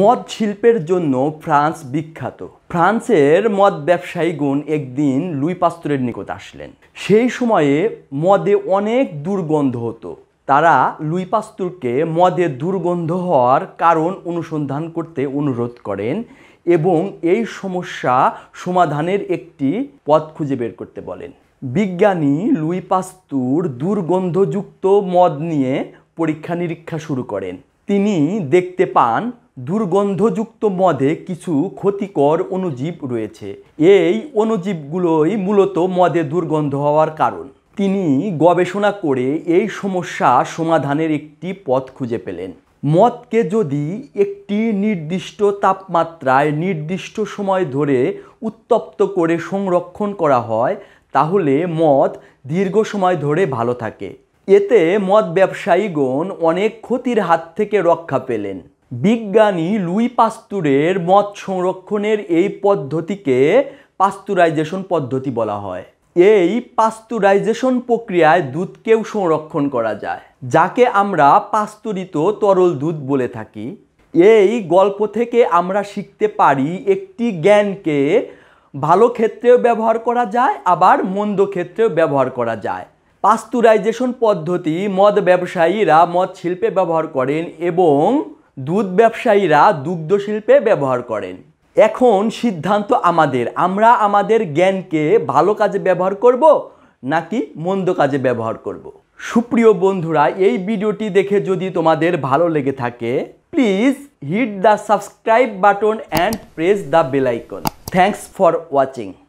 মদ শিল্পের জন্য ফ্রান্স বিখ্যাত ফ্রান্সের মদ ব্যবসায়ীগণ একদিন লুই পাস্তরের নিকট আসলেন সেই সময়ে মদে অনেক দুর্গন্ধ হতো তারা লুই পাস্তুরকে মদে দুর্গন্ধ হওয়ার কারণ অনুসন্ধান করতে অনুরোধ করেন এবং এই সমস্যা সমাধানের একটি পথ খুঁজে বের করতে বলেন বিজ্ঞানী লুই পাস্তুর দুর্গন্ধযুক্ত মদ নিয়ে পরীক্ষা নিরীক্ষা শুরু করেন তিনি দেখতে পান দুর্গন্ধযুক্ত মদে কিছু ক্ষতিকর অনুজীব রয়েছে এই অনুজীবগুলোই মূলত মদে দুর্গন্ধ হওয়ার কারণ তিনি গবেষণা করে এই সমস্যা সমাধানের একটি পথ খুঁজে পেলেন মদকে যদি একটি নির্দিষ্ট তাপমাত্রায় নির্দিষ্ট সময় ধরে উত্তপ্ত করে সংরক্ষণ করা হয় তাহলে মদ দীর্ঘ সময় ধরে ভালো থাকে এতে মদ ব্যবসায়ীগণ অনেক ক্ষতির হাত থেকে রক্ষা পেলেন বিজ্ঞানী লুই পাস্তুরের মদ সংরক্ষণের এই পদ্ধতিকে পাস্তুরাইজেশন পদ্ধতি বলা হয় এই পাস্তুরাইজেশন প্রক্রিয়ায় দুধকেও সংরক্ষণ করা যায় যাকে আমরা পাস্তুরিত তরল দুধ বলে থাকি এই গল্প থেকে আমরা শিখতে পারি একটি জ্ঞানকে ভালো ক্ষেত্রেও ব্যবহার করা যায় আবার মন্দ ক্ষেত্রেও ব্যবহার করা যায় পাস্তুরাইজেশন পদ্ধতি মদ ব্যবসায়ীরা মদ শিল্পে ব্যবহার করেন এবং দুধ ব্যবসায়ীরা দুগ্ধ শিল্পে ব্যবহার করেন এখন সিদ্ধান্ত আমাদের আমরা আমাদের জ্ঞানকে ভালো কাজে ব্যবহার করব নাকি মন্দ কাজে ব্যবহার করব। সুপ্রিয় বন্ধুরা এই ভিডিওটি দেখে যদি তোমাদের ভালো লেগে থাকে please hit the subscribe button and press the bell icon thanks for watching